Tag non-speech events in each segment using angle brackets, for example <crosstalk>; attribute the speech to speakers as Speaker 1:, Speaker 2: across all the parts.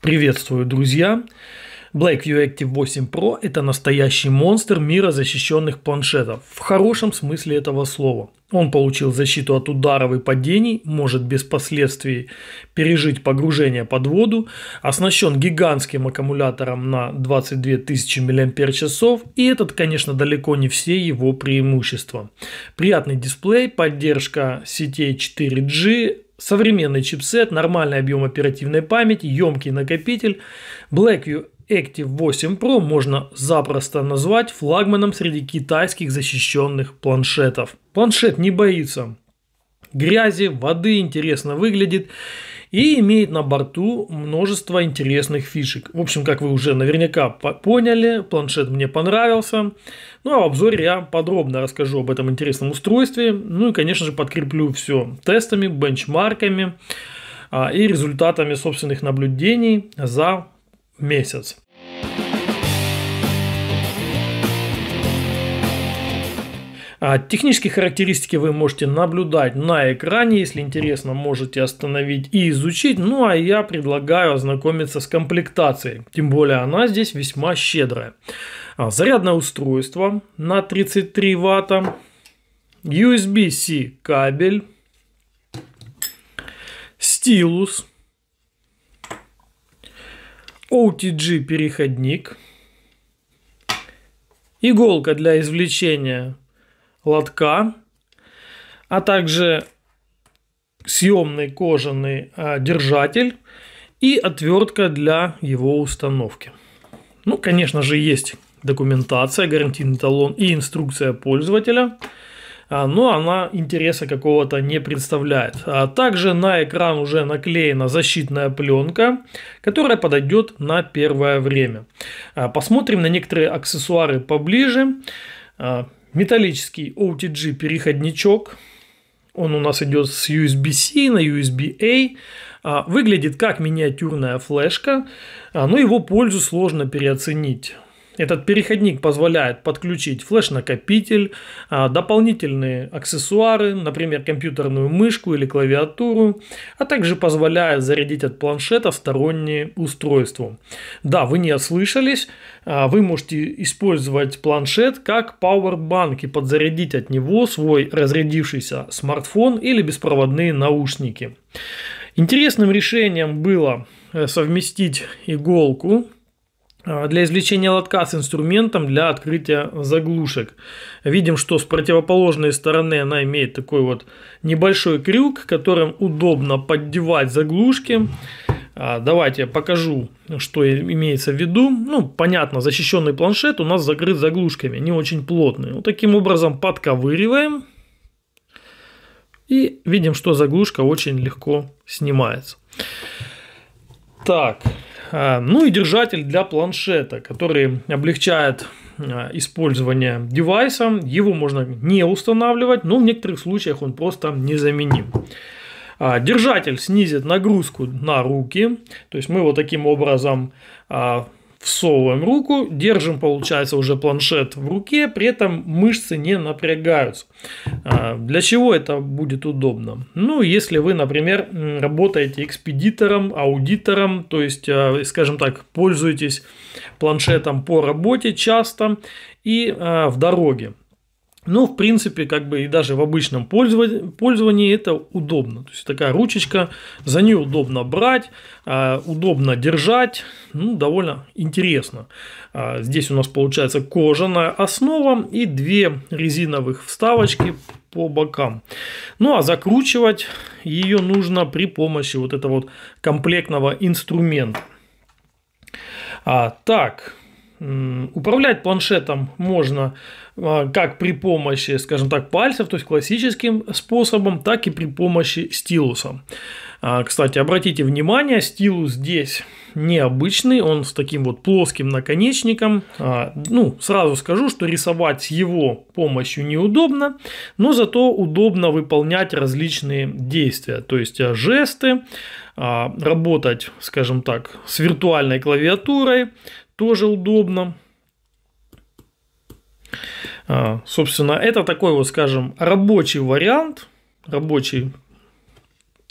Speaker 1: Приветствую, друзья! BlackView Active 8 Pro – это настоящий монстр мира защищенных планшетов, в хорошем смысле этого слова. Он получил защиту от ударов и падений, может без последствий пережить погружение под воду, оснащен гигантским аккумулятором на 22 тысячи мАч, и этот, конечно, далеко не все его преимущества. Приятный дисплей, поддержка сетей 4G, Современный чипсет, нормальный объем оперативной памяти, емкий накопитель. Blackview Active 8 Pro можно запросто назвать флагманом среди китайских защищенных планшетов. Планшет не боится грязи, воды, интересно выглядит и имеет на борту множество интересных фишек. В общем, как вы уже наверняка поняли, планшет мне понравился. Ну а в обзоре я подробно расскажу об этом интересном устройстве. Ну и, конечно же, подкреплю все тестами, бенчмарками а, и результатами собственных наблюдений за месяц. А технические характеристики вы можете наблюдать на экране, если интересно, можете остановить и изучить. Ну а я предлагаю ознакомиться с комплектацией, тем более она здесь весьма щедрая. А, зарядное устройство на 33 ватта, USB-C кабель, стилус, OTG переходник, иголка для извлечения лотка, а также съемный кожаный а, держатель и отвертка для его установки. Ну, конечно же, есть документация, гарантийный талон и инструкция пользователя, а, но она интереса какого-то не представляет. А также на экран уже наклеена защитная пленка, которая подойдет на первое время. Посмотрим на некоторые аксессуары поближе. Металлический OTG переходничок. Он у нас идет с USB-C на USB-A. А, выглядит как миниатюрная флешка, а, но его пользу сложно переоценить. Этот переходник позволяет подключить флеш-накопитель, а, дополнительные аксессуары, например, компьютерную мышку или клавиатуру, а также позволяет зарядить от планшета сторонние устройства. Да, вы не ослышались, а, вы можете использовать планшет как Powerbank и подзарядить от него свой разрядившийся смартфон или беспроводные наушники. Интересным решением было э, совместить иголку а, для извлечения лотка с инструментом для открытия заглушек. Видим, что с противоположной стороны она имеет такой вот небольшой крюк, которым удобно поддевать заглушки. А, давайте я покажу, что имеется в виду. Ну, понятно, защищенный планшет у нас закрыт заглушками, не очень плотные. Вот таким образом подковыриваем. И видим, что заглушка очень легко снимается. Так, а, ну и держатель для планшета, который облегчает а, использование девайса. Его можно не устанавливать, но в некоторых случаях он просто незаменим. А, держатель снизит нагрузку на руки, то есть мы вот таким образом всовываем руку, держим, получается, уже планшет в руке, при этом мышцы не напрягаются. А, для чего это будет удобно? Ну, если вы, например, работаете экспедитором, аудитором, то есть, а, скажем так, пользуетесь планшетом по работе часто и а, в дороге, ну, в принципе, как бы и даже в обычном пользовании это удобно. То есть такая ручечка, за нее удобно брать, а, удобно держать, ну, довольно интересно. А, здесь у нас получается кожаная основа и две резиновых вставочки по бокам. Ну а закручивать ее нужно при помощи вот этого вот комплектного инструмента. А, так, управлять планшетом можно а, как при помощи, скажем так, пальцев, то есть классическим способом, так и при помощи стилуса. А, кстати, обратите внимание, стилус здесь необычный, он с таким вот плоским наконечником. А, ну, сразу скажу, что рисовать его помощью неудобно, но зато удобно выполнять различные действия, то есть жесты, работать, скажем так, с виртуальной клавиатурой тоже удобно. А, собственно, это такой вот, скажем, рабочий вариант, рабочий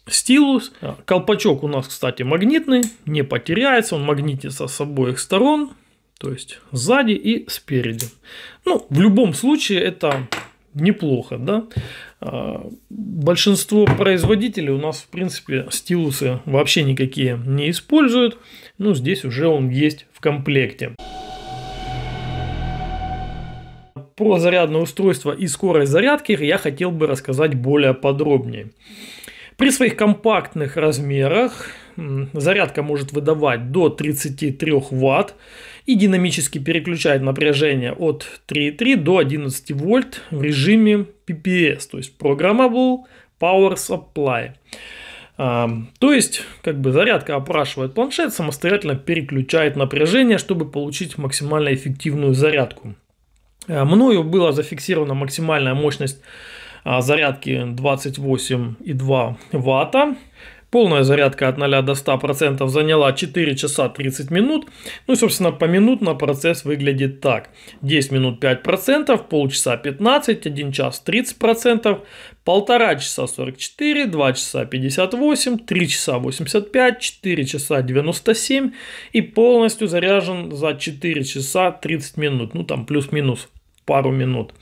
Speaker 1: стилус. А, колпачок у нас, кстати, магнитный, не потеряется, он магнитится с обоих сторон, то есть сзади и спереди. Ну, в любом случае это неплохо, да. А, большинство производителей у нас, в принципе, стилусы вообще никакие не используют, ну здесь уже он есть в комплекте про зарядное устройство и скорость зарядки я хотел бы рассказать более подробнее. При своих компактных размерах зарядка может выдавать до 33 Вт и динамически переключает напряжение от 3,3 до 11 вольт в режиме PPS, то есть Programmable Power Supply. А, то есть, как бы зарядка опрашивает планшет, самостоятельно переключает напряжение, чтобы получить максимально эффективную зарядку. Э, мною была зафиксирована максимальная мощность а, зарядки 28,2 ватта. Полная зарядка от 0 до 100% заняла 4 часа 30 минут. Ну и, собственно, поминутно процесс выглядит так. 10 минут 5%, полчаса 15, 1 час 30%, полтора часа 44, 2 часа 58, 3 часа 85, 4 часа 97 и полностью заряжен за 4 часа 30 минут. Ну там плюс-минус пару минут.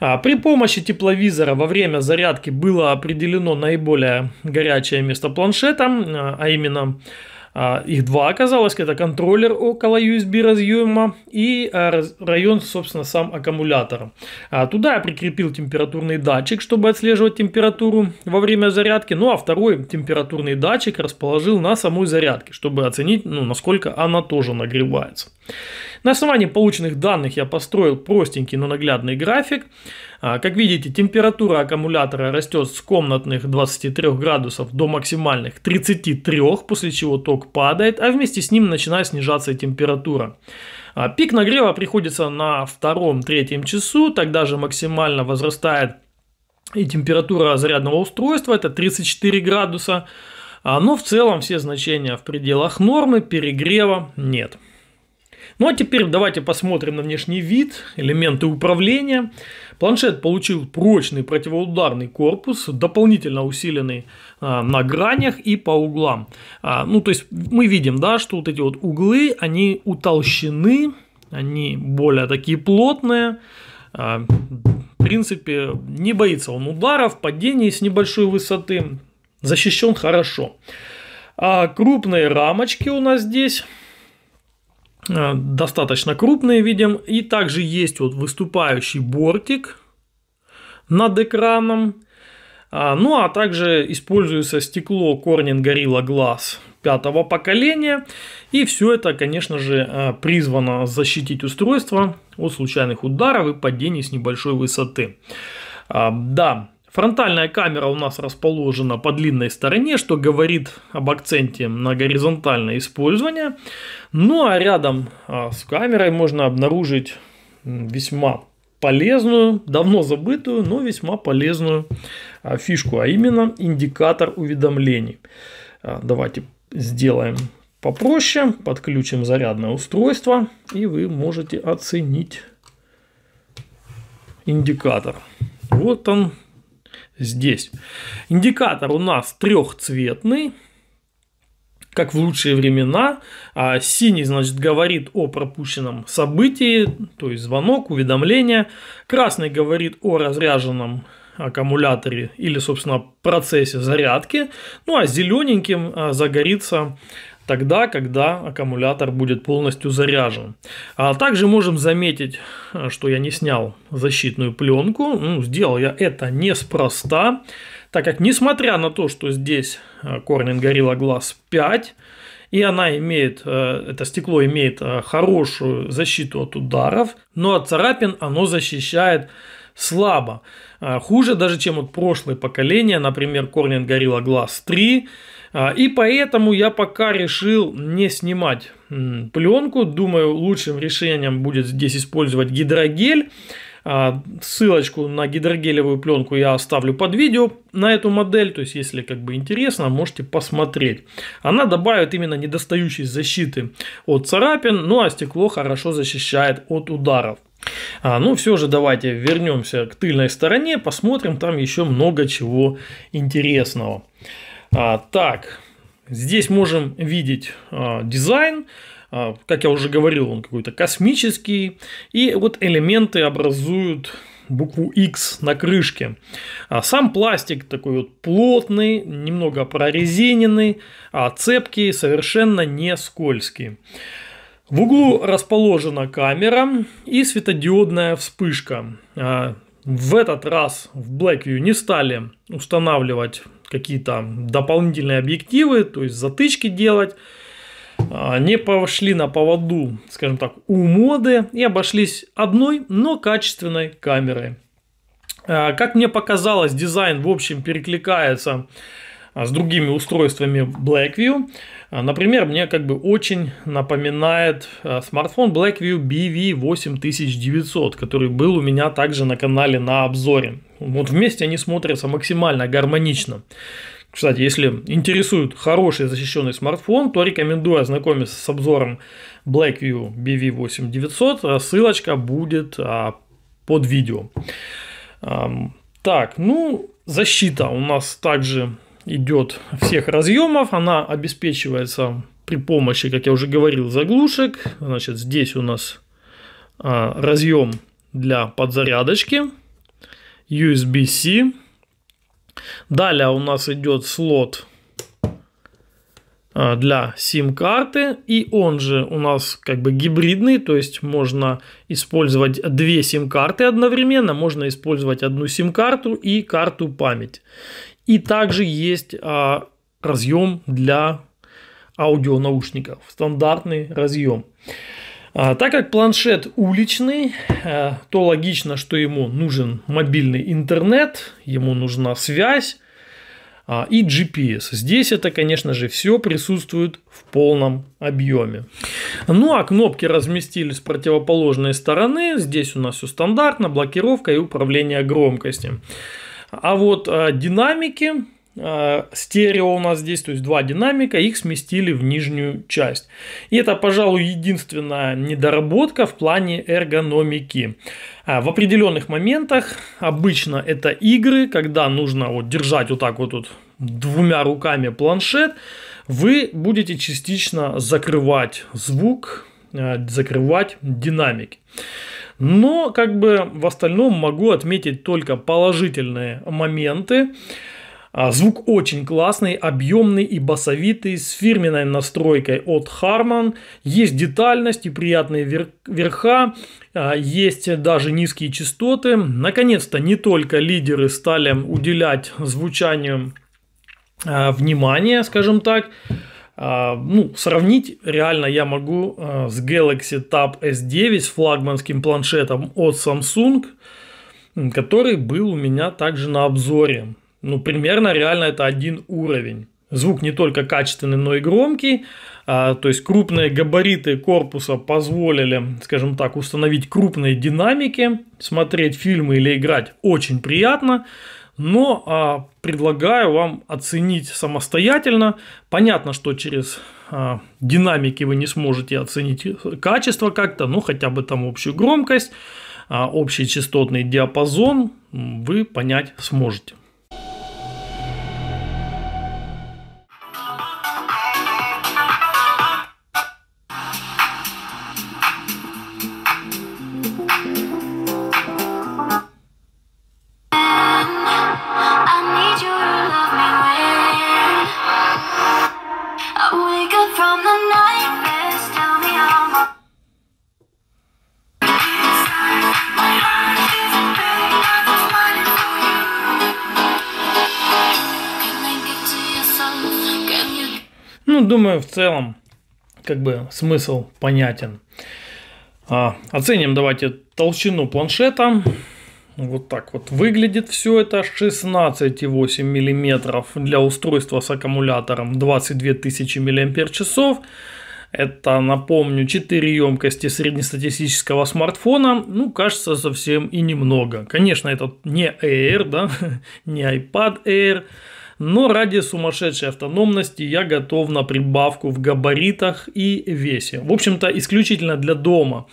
Speaker 1: А, при помощи тепловизора во время зарядки было определено наиболее горячее место планшета, а, а именно а, их два оказалось, это контроллер около USB разъема и а, район, собственно, сам аккумулятора Туда я прикрепил температурный датчик, чтобы отслеживать температуру во время зарядки. Ну а второй температурный датчик расположил на самой зарядке, чтобы оценить, ну, насколько она тоже нагревается. На основании полученных данных я построил простенький, но наглядный график. А, как видите, температура аккумулятора растет с комнатных 23 градусов до максимальных 33, после чего ток падает, а вместе с ним начинает снижаться температура. А, пик нагрева приходится на втором-третьем часу, тогда же максимально возрастает и температура зарядного устройства, это 34 градуса. А, но в целом все значения в пределах нормы, перегрева нет. Ну а теперь давайте посмотрим на внешний вид, элементы управления. Планшет получил прочный противоударный корпус, дополнительно усиленный а, на гранях и по углам. А, ну, то есть мы видим, да, что вот эти вот углы, они утолщены, они более такие плотные. А, в принципе, не боится он ударов, падений с небольшой высоты. Защищен хорошо. А крупные рамочки у нас здесь Э, достаточно крупные видим. И также есть вот выступающий бортик над экраном. А, ну а также используется стекло Corning Gorilla Glass пятого поколения. И все это, конечно же, э, призвано защитить устройство от случайных ударов и падений с небольшой высоты. А, да, Фронтальная камера у нас расположена по длинной стороне, что говорит об акценте на горизонтальное использование. Ну а рядом а, с камерой можно обнаружить весьма полезную, давно забытую, но весьма полезную а, фишку, а именно индикатор уведомлений. А, давайте сделаем попроще, подключим зарядное устройство, и вы можете оценить индикатор. Вот он, здесь. Индикатор у нас трехцветный, как в лучшие времена. А синий, значит, говорит о пропущенном событии, то есть звонок, уведомление. Красный говорит о разряженном аккумуляторе или, собственно, процессе зарядки. Ну а зелененьким а, загорится тогда, когда аккумулятор будет полностью заряжен. А также можем заметить, э, что я не снял защитную пленку. Ну, сделал я это неспроста, так как несмотря на то, что здесь э, Corning Gorilla Glass 5, и она имеет, э, это стекло имеет хорошую защиту от ударов, но от царапин оно защищает слабо. Хуже даже, чем вот прошлое поколение, например, Corning Gorilla Glass 3, а, и поэтому я пока решил не снимать пленку. Думаю, лучшим решением будет здесь использовать гидрогель. А, ссылочку на гидрогелевую пленку я оставлю под видео на эту модель. То есть, если как бы интересно, можете посмотреть. Она добавит именно недостающей защиты от царапин, ну а стекло хорошо защищает от ударов. А, ну все же давайте вернемся к тыльной стороне, посмотрим, там еще много чего интересного. А, так, здесь можем видеть а, дизайн. А, как я уже говорил, он какой-то космический. И вот элементы образуют букву X на крышке. сам пластик такой вот плотный, немного прорезиненный, а цепкий, совершенно не скользкие. В углу расположена камера и светодиодная вспышка. В этот раз в Blackview не стали устанавливать какие-то дополнительные объективы, то есть затычки делать, а, не пошли на поводу, скажем так, у моды и обошлись одной, но качественной камерой. А, как мне показалось, дизайн в общем перекликается с другими устройствами Blackview. А, например, мне как бы очень напоминает а, смартфон Blackview BV8900, который был у меня также на канале на обзоре. Вот вместе они смотрятся максимально гармонично. Кстати, если интересует хороший защищенный смартфон, то рекомендую ознакомиться с обзором Blackview BV8900. А, ссылочка будет под видео. Так, ну, защита у нас также идет всех разъемов, она обеспечивается при помощи, как я уже говорил, заглушек. Значит, здесь у нас а, разъем для подзарядочки, USB-C. Далее у нас идет слот а, для sim карты и он же у нас как бы гибридный, то есть можно использовать две sim карты одновременно, можно использовать одну sim карту и карту память. И также есть а, разъем для аудионаушников, стандартный разъем. А, так как планшет уличный, а, то логично, что ему нужен мобильный интернет, ему нужна связь а, и GPS. Здесь это, конечно же, все присутствует в полном объеме. Ну а кнопки разместились с противоположной стороны. Здесь у нас все стандартно, блокировка и управление громкостью. А вот э, динамики, э, стерео у нас здесь, то есть два динамика, их сместили в нижнюю часть. И это, пожалуй, единственная недоработка в плане эргономики. А в определенных моментах, обычно это игры, когда нужно вот держать вот так вот, вот двумя руками планшет, вы будете частично закрывать звук, а, закрывать динамики. Но как бы в остальном могу отметить только положительные моменты. А, звук очень классный, объемный и басовитый, с фирменной настройкой от Harman. Есть детальность и приятные верха, а, есть даже низкие частоты. Наконец-то не только лидеры стали уделять звучанию а, внимание, скажем так, а, ну, сравнить реально я могу а, с Galaxy Tab S9, с флагманским планшетом от Samsung, который был у меня также на обзоре. Ну, примерно реально это один уровень. Звук не только качественный, но и громкий. А, то есть крупные габариты корпуса позволили, скажем так, установить крупные динамики. Смотреть фильмы или играть очень приятно но а, предлагаю вам оценить самостоятельно. Понятно, что через а, динамики вы не сможете оценить качество как-то, но ну, хотя бы там общую громкость, а, общий частотный диапазон вы понять сможете. думаю, в целом, как бы смысл понятен. А, оценим давайте толщину планшета. Вот так вот выглядит все это. 16,8 мм для устройства с аккумулятором 22 тысячи мАч. Это, напомню, 4 емкости среднестатистического смартфона. Ну, кажется, совсем и немного. Конечно, это не Air, да, <laughs> не iPad Air но ради сумасшедшей автономности я готов на прибавку в габаритах и весе. В общем-то, исключительно для дома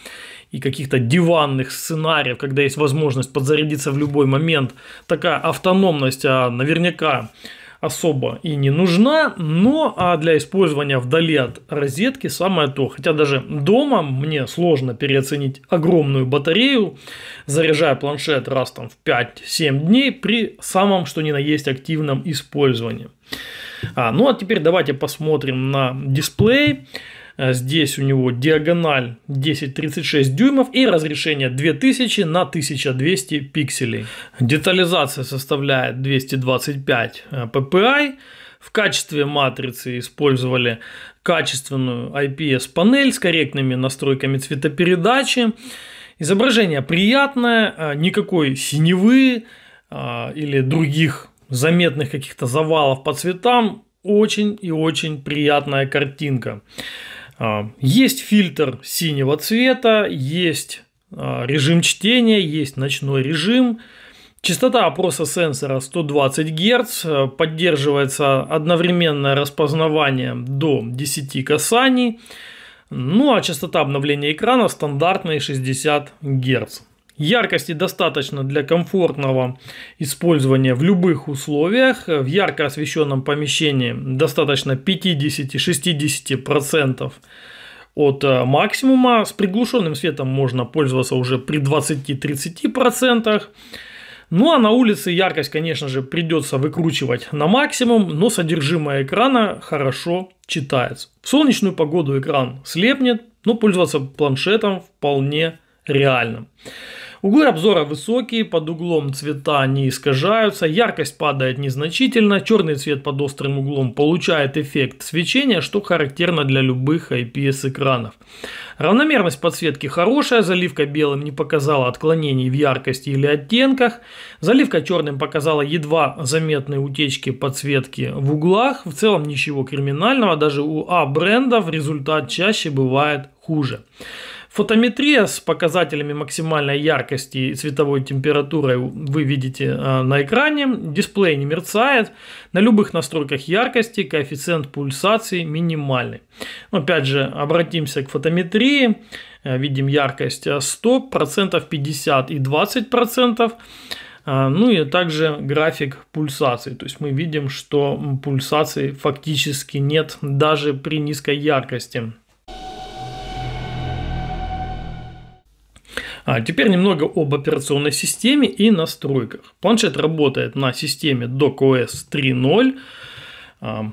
Speaker 1: и каких-то диванных сценариев, когда есть возможность подзарядиться в любой момент, такая автономность а наверняка особо и не нужна, но а для использования вдали от розетки самое то. Хотя даже дома мне сложно переоценить огромную батарею, заряжая планшет раз там в 5-7 дней при самом что ни на есть активном использовании. А, ну а теперь давайте посмотрим на дисплей. Э, здесь у него диагональ 1036 дюймов и разрешение 2000 на 1200 пикселей. Детализация составляет 225 ppi. Э, В качестве матрицы использовали качественную IPS-панель с корректными настройками цветопередачи. Изображение приятное, э, никакой синевы или других заметных каких-то завалов по цветам. Очень и очень приятная картинка. А, есть фильтр синего цвета, есть а, режим чтения, есть ночной режим. Частота опроса сенсора 120 Гц, э, поддерживается одновременное распознавание до 10 касаний, ну а частота обновления экрана стандартная 60 Гц. Яркости достаточно для комфортного использования в любых условиях. В ярко освещенном помещении достаточно 50-60% от э, максимума. С приглушенным светом можно пользоваться уже при 20-30%. Ну а на улице яркость, конечно же, придется выкручивать на максимум, но содержимое экрана хорошо читается. В солнечную погоду экран слепнет, но пользоваться планшетом вполне реально. Углы обзора высокие, под углом цвета не искажаются, яркость падает незначительно, черный цвет под острым углом получает эффект свечения, что характерно для любых IPS экранов. Равномерность подсветки хорошая, заливка белым не показала отклонений в яркости или оттенках, заливка черным показала едва заметные утечки подсветки в углах, в целом ничего криминального, даже у А брендов результат чаще бывает хуже. Фотометрия с показателями максимальной яркости и цветовой температуры вы видите а, на экране. Дисплей не мерцает. На любых настройках яркости коэффициент пульсации минимальный. Опять же, обратимся к фотометрии. А, видим яркость 100%, а, 50% и 20%. Ну и также график пульсации. То есть мы видим, что пульсации фактически нет даже при низкой яркости. А теперь немного об операционной системе и настройках. Планшет работает на системе DocOS 3.0 а,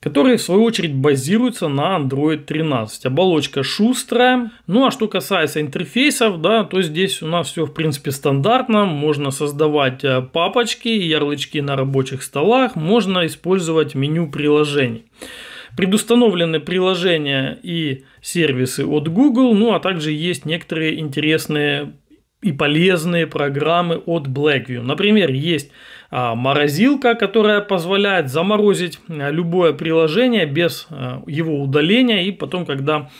Speaker 1: которая в свою очередь базируется на Android 13. Оболочка шустрая. Ну а что касается интерфейсов, да, то здесь у нас все в принципе стандартно. Можно создавать э, папочки, и ярлычки на рабочих столах, можно использовать меню приложений. Предустановлены приложения и сервисы от Google, ну а также есть некоторые интересные и полезные программы от Blackview. Например, есть а, морозилка, которая позволяет заморозить а, любое приложение без а, его удаления, и потом, когда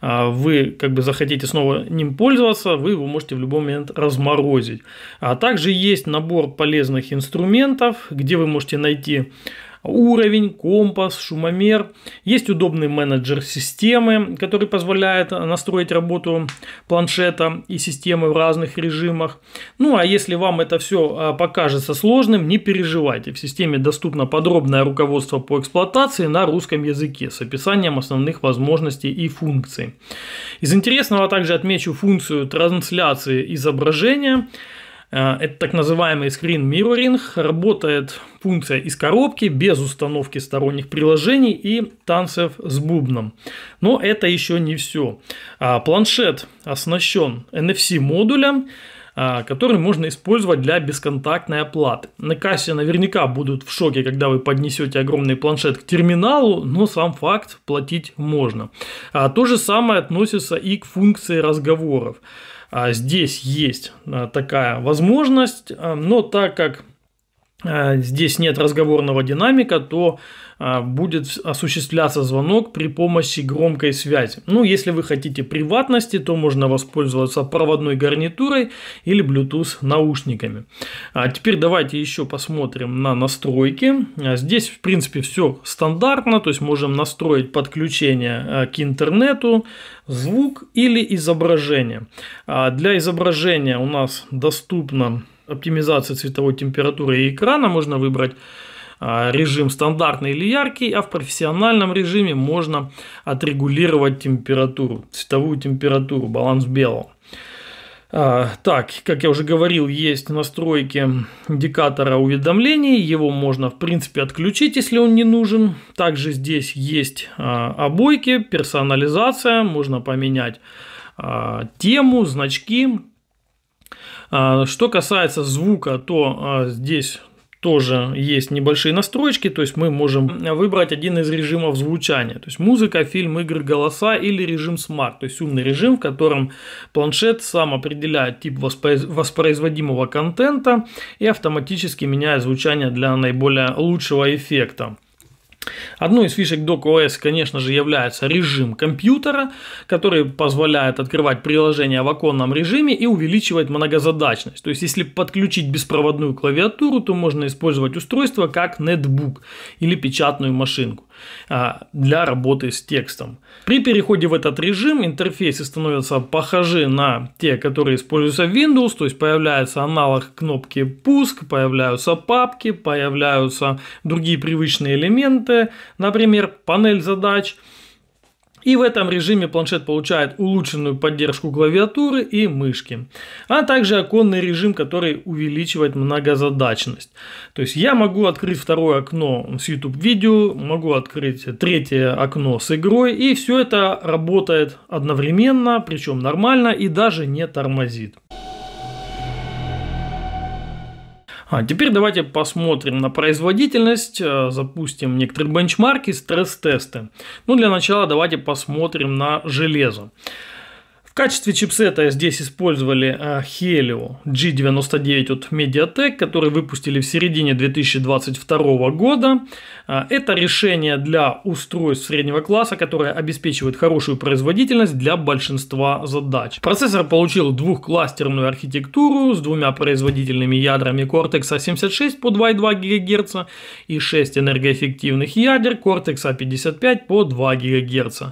Speaker 1: вы как бы захотите снова ним пользоваться, вы его можете в любой момент разморозить. А также есть набор полезных инструментов, где вы можете найти уровень, компас, шумомер. Есть удобный менеджер системы, который позволяет настроить работу планшета и системы в разных режимах. Ну а если вам это все а, покажется сложным, не переживайте. В системе доступно подробное руководство по эксплуатации на русском языке с описанием основных возможностей и функций. Из интересного также отмечу функцию трансляции изображения. Э, это так называемый Screen Mirroring. Работает функция из коробки, без установки сторонних приложений и танцев с бубном. Но это еще не все. А, планшет оснащен NFC-модулем, а, который можно использовать для бесконтактной оплаты. На кассе наверняка будут в шоке, когда вы поднесете огромный планшет к терминалу, но сам факт платить можно. А, то же самое относится и к функции разговоров. А, здесь есть а, такая возможность, а, но так как здесь нет разговорного динамика, то а, будет осуществляться звонок при помощи громкой связи. Ну, если вы хотите приватности, то можно воспользоваться проводной гарнитурой или Bluetooth наушниками. А теперь давайте еще посмотрим на настройки. А, здесь, в принципе, все стандартно, то есть можем настроить подключение а, к интернету, звук или изображение. Для изображения у нас доступна оптимизация цветовой температуры и экрана, можно выбрать а, режим стандартный или яркий, а в профессиональном режиме можно отрегулировать температуру, цветовую температуру, баланс белого. А, так, как я уже говорил, есть настройки индикатора уведомлений, его можно в принципе отключить, если он не нужен. Также здесь есть а, обойки, персонализация, можно поменять тему, значки. Что касается звука, то здесь тоже есть небольшие настройки, то есть мы можем выбрать один из режимов звучания, то есть музыка, фильм, игры, голоса или режим Smart, то есть умный режим, в котором планшет сам определяет тип воспроизводимого контента и автоматически меняет звучание для наиболее лучшего эффекта. Одной из фишек DocOS, конечно же, является режим компьютера, который позволяет открывать приложение в оконном режиме и увеличивать многозадачность. То есть, если подключить беспроводную клавиатуру, то можно использовать устройство как нетбук или печатную машинку. А, для работы с текстом. При переходе в этот режим интерфейсы становятся похожи на те, которые используются в Windows, то есть появляется аналог кнопки «Пуск», появляются папки, появляются другие привычные элементы, например, панель задач – и в этом режиме планшет получает улучшенную поддержку клавиатуры и мышки, а также оконный режим, который увеличивает многозадачность. То есть я могу открыть второе окно с YouTube видео, могу открыть третье окно с игрой, и все это работает одновременно, причем нормально и даже не тормозит. А теперь давайте посмотрим на производительность, э, запустим некоторые бенчмарки, стресс-тесты. Ну, для начала давайте посмотрим на железо качестве чипсета здесь использовали э, Helio G99 от Mediatek, который выпустили в середине 2022 года. Э, это решение для устройств среднего класса, которое обеспечивает хорошую производительность для большинства задач. Процессор получил двухкластерную архитектуру с двумя производительными ядрами Cortex-A76 а по 2,2 ГГц и 6 энергоэффективных ядер Cortex-A55 а по 2 ГГц.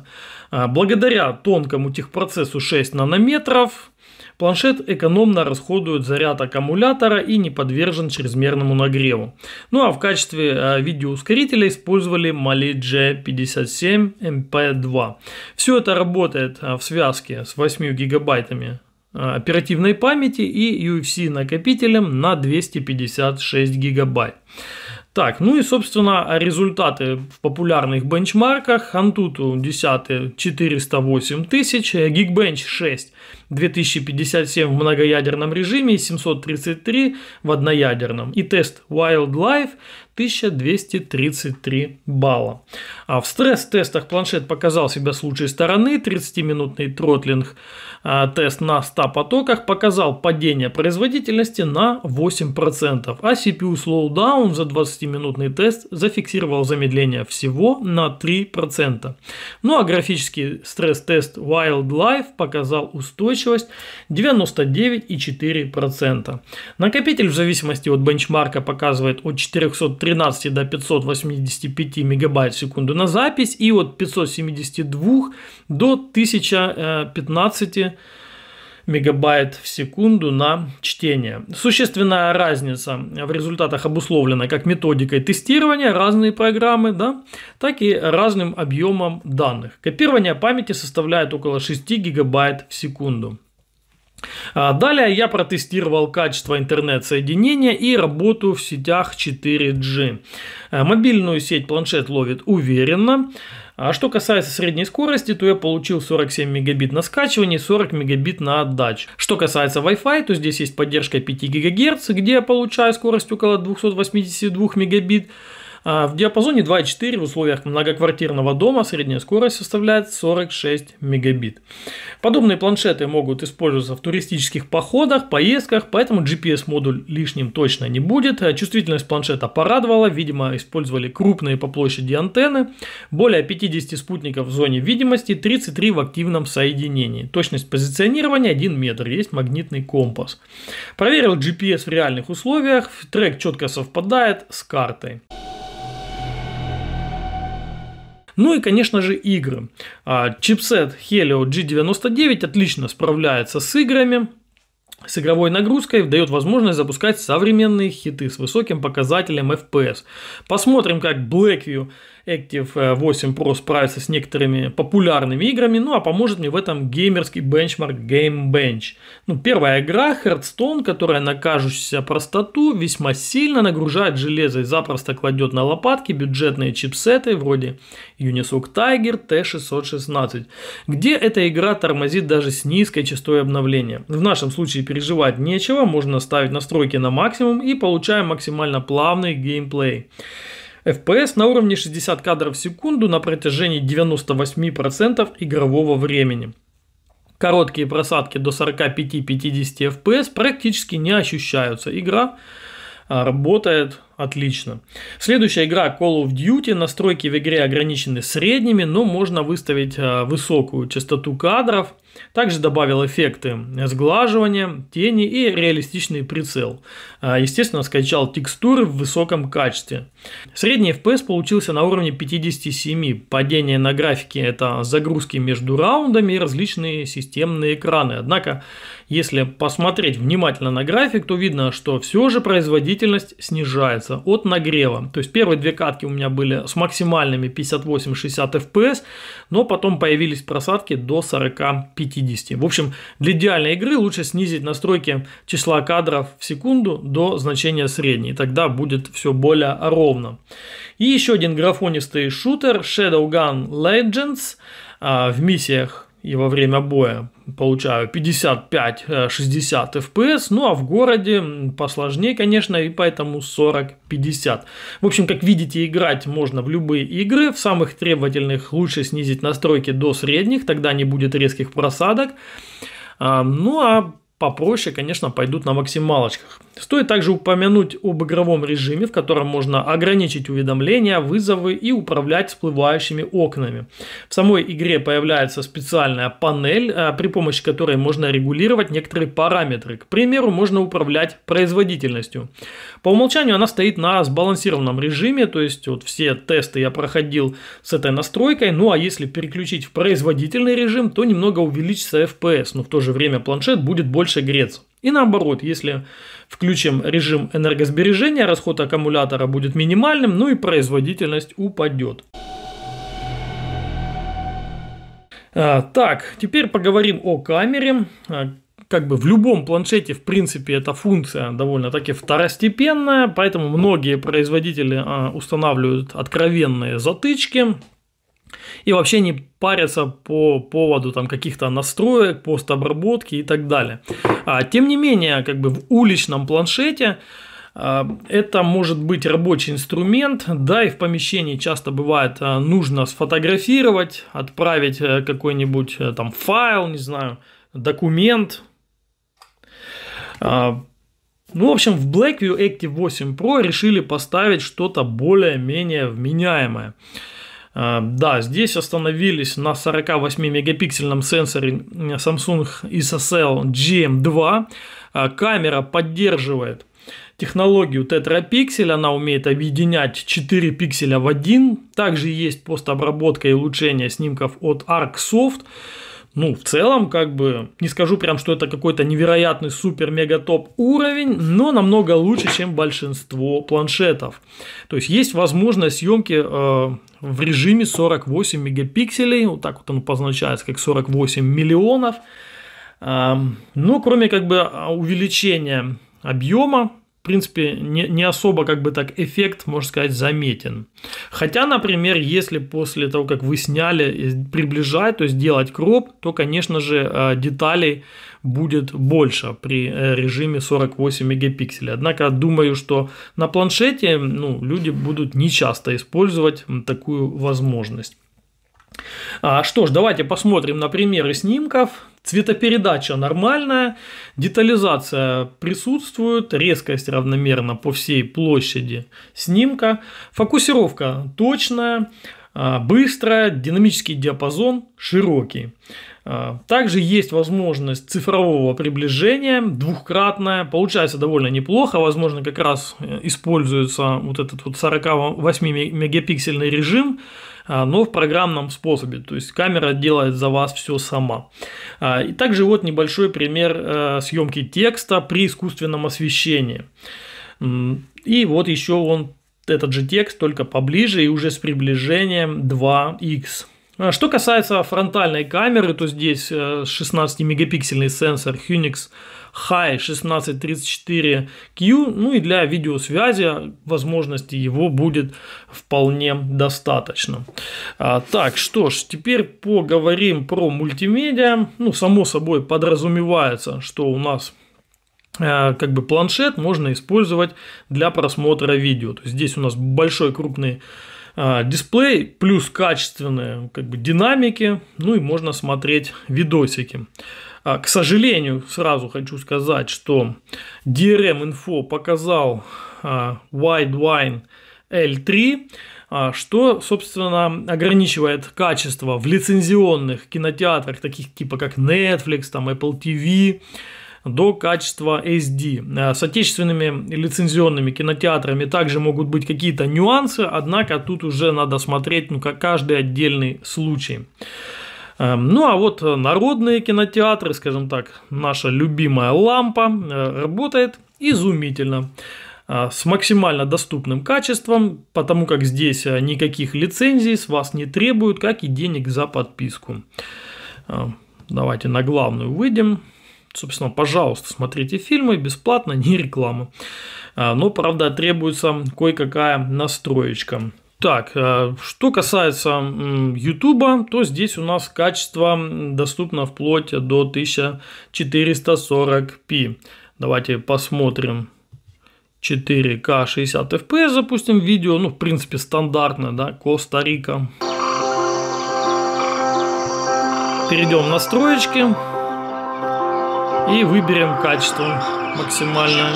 Speaker 1: А, благодаря тонкому техпроцессу 6 нанометров Планшет экономно расходует заряд аккумулятора и не подвержен чрезмерному нагреву. Ну а в качестве а, видеоускорителя использовали Mali G57 MP2. Все это работает а, в связке с 8 гигабайтами оперативной памяти и UFC накопителем на 256 гигабайт. Так, ну и, собственно, результаты в популярных бенчмарках. Antutu 10 408 тысяч, э, Geekbench 6 2057 в многоядерном режиме и 733 в одноядерном. И тест Wildlife 1233 балла. А в стресс-тестах планшет показал себя с лучшей стороны. 30-минутный тротлинг а, тест на 100 потоках показал падение производительности на 8%, а CPU Slowdown за 20-минутный тест зафиксировал замедление всего на 3%. Ну а графический стресс-тест Wildlife показал устойчивость 99,4%. Накопитель в зависимости от бенчмарка показывает от 430 13 до 585 мегабайт в секунду на запись и от 572 до 1015 э, мегабайт в секунду на чтение. Существенная разница в результатах обусловлена как методикой тестирования разные программы, да, так и разным объемом данных. Копирование памяти составляет около 6 гигабайт в секунду. А, далее я протестировал качество интернет-соединения и работу в сетях 4G. Э, мобильную сеть планшет ловит уверенно. А что касается средней скорости, то я получил 47 мегабит на скачивание и 40 мегабит на отдач. Что касается Wi-Fi, то здесь есть поддержка 5 ГГц, где я получаю скорость около 282 мегабит а, в диапазоне 2.4 в условиях многоквартирного дома средняя скорость составляет 46 мегабит. Подобные планшеты могут использоваться в туристических походах, поездках, поэтому GPS-модуль лишним точно не будет. Э, чувствительность планшета порадовала, видимо, использовали крупные по площади антенны, более 50 спутников в зоне видимости, 33 в активном соединении. Точность позиционирования 1 метр, есть магнитный компас. Проверил GPS в реальных условиях, трек четко совпадает с картой. Ну и, конечно же, игры. А, чипсет Helio G99 отлично справляется с играми, с игровой нагрузкой дает возможность запускать современные хиты с высоким показателем FPS. Посмотрим, как Blackview Active 8 э, Pro справится с некоторыми популярными играми, ну а поможет мне в этом геймерский бенчмарк Game Bench. Ну, первая игра Hearthstone, которая на кажущуюся простоту весьма сильно нагружает железо и запросто кладет на лопатки бюджетные чипсеты вроде Unisoc Tiger T616, где эта игра тормозит даже с низкой частотой обновления. В нашем случае переживать нечего, можно ставить настройки на максимум и получаем максимально плавный геймплей. FPS на уровне 60 кадров в секунду на протяжении 98% игрового времени. Короткие просадки до 45-50 FPS практически не ощущаются. Игра а, работает отлично. Следующая игра Call of Duty. Настройки в игре ограничены средними, но можно выставить а, высокую частоту кадров – также добавил эффекты сглаживания, тени и реалистичный прицел. А, естественно, скачал текстуры в высоком качестве. Средний FPS получился на уровне 57. Падение на графике – это загрузки между раундами и различные системные экраны. Однако, если посмотреть внимательно на график, то видно, что все же производительность снижается от нагрева. То есть первые две катки у меня были с максимальными 58-60 FPS, но потом появились просадки до 45 50. В общем, для идеальной игры лучше снизить настройки числа кадров в секунду до значения средней, тогда будет все более ровно. И еще один графонистый шутер Shadowgun Legends а, в миссиях и во время боя получаю 55-60 э, FPS, ну а в городе посложнее, конечно, и поэтому 40-50. В общем, как видите, играть можно в любые игры, в самых требовательных лучше снизить настройки до средних, тогда не будет резких просадок. Ну а попроще, конечно, пойдут на максималочках. Стоит также упомянуть об игровом режиме, в котором можно ограничить уведомления, вызовы и управлять всплывающими окнами. В самой игре появляется специальная панель, э, при помощи которой можно регулировать некоторые параметры. К примеру, можно управлять производительностью. По умолчанию она стоит на сбалансированном режиме, то есть вот все тесты я проходил с этой настройкой, ну а если переключить в производительный режим, то немного увеличится FPS, но в то же время планшет будет больше больше греться. И наоборот, если включим режим энергосбережения, расход аккумулятора будет минимальным, ну и производительность упадет. А, так, теперь поговорим о камере. А, как бы в любом планшете, в принципе, эта функция довольно-таки второстепенная, поэтому многие производители а, устанавливают откровенные затычки, и вообще не парятся по поводу там каких-то настроек, постобработки и так далее. А, тем не менее, как бы в уличном планшете а, это может быть рабочий инструмент, да, и в помещении часто бывает а, нужно сфотографировать, отправить э, какой-нибудь э, там файл, не знаю, документ. А, ну, в общем, в Blackview Active 8 Pro решили поставить что-то более-менее вменяемое. А, да, здесь остановились на 48-мегапиксельном сенсоре Samsung ISOCELL GM2. А, камера поддерживает технологию тетрапиксель, она умеет объединять 4 пикселя в один. Также есть постобработка и улучшение снимков от ArcSoft ну, в целом, как бы, не скажу прям, что это какой-то невероятный супер-мега-топ уровень, но намного лучше, чем большинство планшетов. То есть есть возможность съемки э, в режиме 48 мегапикселей, вот так вот оно позначается, как 48 миллионов. Э, эм, но ну, кроме как бы увеличения объема принципе, не, не особо, как бы так, эффект, можно сказать, заметен. Хотя, например, если после того, как вы сняли, приближать, то есть делать кроп, то, конечно же, э, деталей будет больше при э, режиме 48 мегапикселей. Однако, думаю, что на планшете ну, люди будут нечасто использовать такую возможность. А, что ж, давайте посмотрим на примеры снимков. Цветопередача нормальная, детализация присутствует, резкость равномерна по всей площади снимка, фокусировка точная, а, быстрая, динамический диапазон широкий. А, также есть возможность цифрового приближения, двухкратное. получается довольно неплохо, возможно как раз э, используется вот этот вот 48 мегапиксельный режим, а, но в программном способе, то есть камера делает за вас все сама. А, и также вот небольшой пример э, съемки текста при искусственном освещении. И вот еще он этот же текст, только поближе и уже с приближением 2x. А, что касается фронтальной камеры, то здесь 16-мегапиксельный э, сенсор Hunix Hi 1634Q, ну и для видеосвязи возможности его будет вполне достаточно. А, так, что ж, теперь поговорим про мультимедиа. Ну, само собой подразумевается, что у нас э, как бы планшет можно использовать для просмотра видео. То есть здесь у нас большой крупный э, дисплей, плюс качественные как бы, динамики, ну и можно смотреть видосики. А, к сожалению, сразу хочу сказать, что drm Info показал а, WideWine L3, а, что, собственно, ограничивает качество в лицензионных кинотеатрах, таких типа как Netflix, там, Apple TV, до качества SD. С отечественными лицензионными кинотеатрами также могут быть какие-то нюансы, однако тут уже надо смотреть ну, как каждый отдельный случай. Эм, ну а вот э, народные кинотеатры, скажем так, наша любимая лампа э, работает изумительно э, с максимально доступным качеством, потому как здесь никаких лицензий с вас не требуют, как и денег за подписку. Эм, давайте на главную выйдем. Собственно, пожалуйста, смотрите фильмы бесплатно, <laughs> не реклама. Но, правда, требуется кое-какая настроечка. Так, э, что касается YouTube, то здесь у нас качество доступно вплоть до 1440p. Давайте посмотрим 4К 60 FPS запустим видео, ну в принципе стандартное, да, Коста-Рика. Перейдем в настройки и выберем качество максимальное.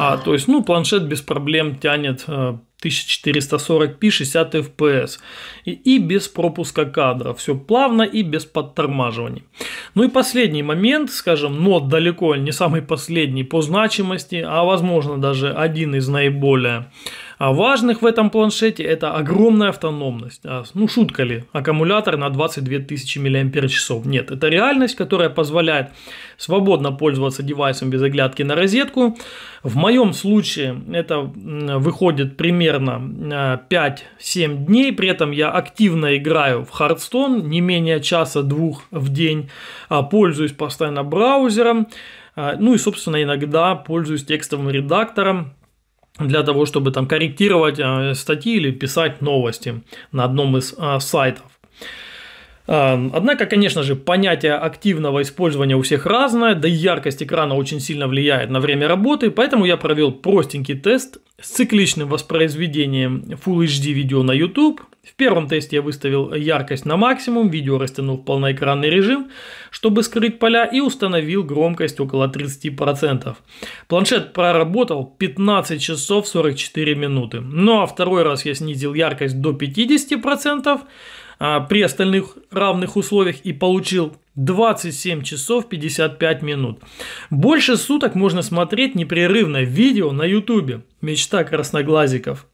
Speaker 1: А, то есть, ну, планшет без проблем тянет 1440p 60 fps и, и без пропуска кадра все плавно и без подтормаживаний ну и последний момент скажем но далеко не самый последний по значимости а возможно даже один из наиболее а важных в этом планшете это огромная автономность. А, ну шутка ли, аккумулятор на 22 тысячи мАч. Нет, это реальность, которая позволяет свободно пользоваться девайсом без оглядки на розетку. В моем случае это выходит примерно 5-7 а, дней, при этом я активно играю в Hearthstone не менее часа-двух в день, а, пользуюсь постоянно браузером, ну и, собственно, иногда пользуюсь текстовым редактором, для того, чтобы там корректировать э, статьи или писать новости на одном из э, сайтов. Э, однако, конечно же, понятие активного использования у всех разное, да и яркость экрана очень сильно влияет на время работы, поэтому я провел простенький тест с цикличным воспроизведением Full HD видео на YouTube – в первом тесте я выставил яркость на максимум, видео растянул в полноэкранный режим, чтобы скрыть поля и установил громкость около 30%. Планшет проработал 15 часов 44 минуты. Ну а второй раз я снизил яркость до 50% а, при остальных равных условиях и получил 27 часов 55 минут. Больше суток можно смотреть непрерывно видео на YouTube. Мечта красноглазиков.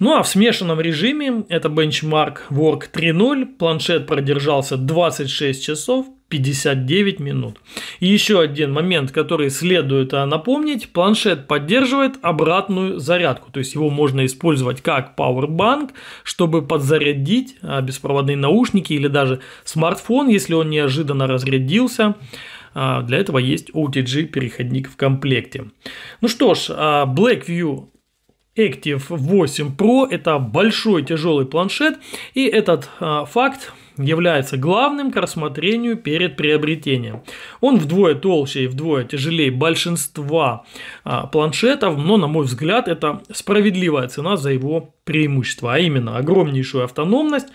Speaker 1: Ну а в смешанном режиме это бенчмарк Work 3.0, планшет продержался 26 часов, 59 минут. И еще один момент, который следует а, напомнить, планшет поддерживает обратную зарядку, то есть его можно использовать как Powerbank, чтобы подзарядить а, беспроводные наушники или даже смартфон, если он неожиданно разрядился. А, для этого есть OTG переходник в комплекте. Ну что ж, Blackview Active 8 Pro – это большой тяжелый планшет, и этот э, факт является главным к рассмотрению перед приобретением. Он вдвое толще и вдвое тяжелее большинства а, планшетов, но, на мой взгляд, это справедливая цена за его преимущество, а именно огромнейшую автономность,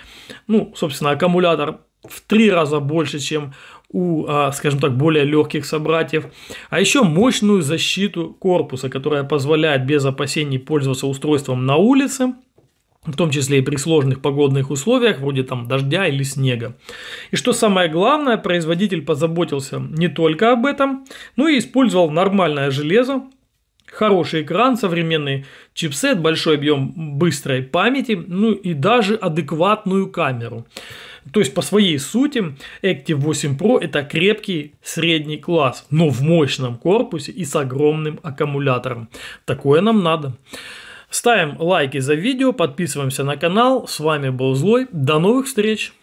Speaker 1: ну, собственно, аккумулятор в три раза больше, чем у, а, скажем так, более легких собратьев, а еще мощную защиту корпуса, которая позволяет без опасений пользоваться устройством на улице, в том числе и при сложных погодных условиях, вроде там дождя или снега. И что самое главное, производитель позаботился не только об этом, но и использовал нормальное железо, хороший экран, современный чипсет, большой объем быстрой памяти, ну и даже адекватную камеру. То есть по своей сути Active 8 Pro это крепкий средний класс, но в мощном корпусе и с огромным аккумулятором. Такое нам надо. Ставим лайки за видео, подписываемся на канал. С вами был Злой. До новых встреч!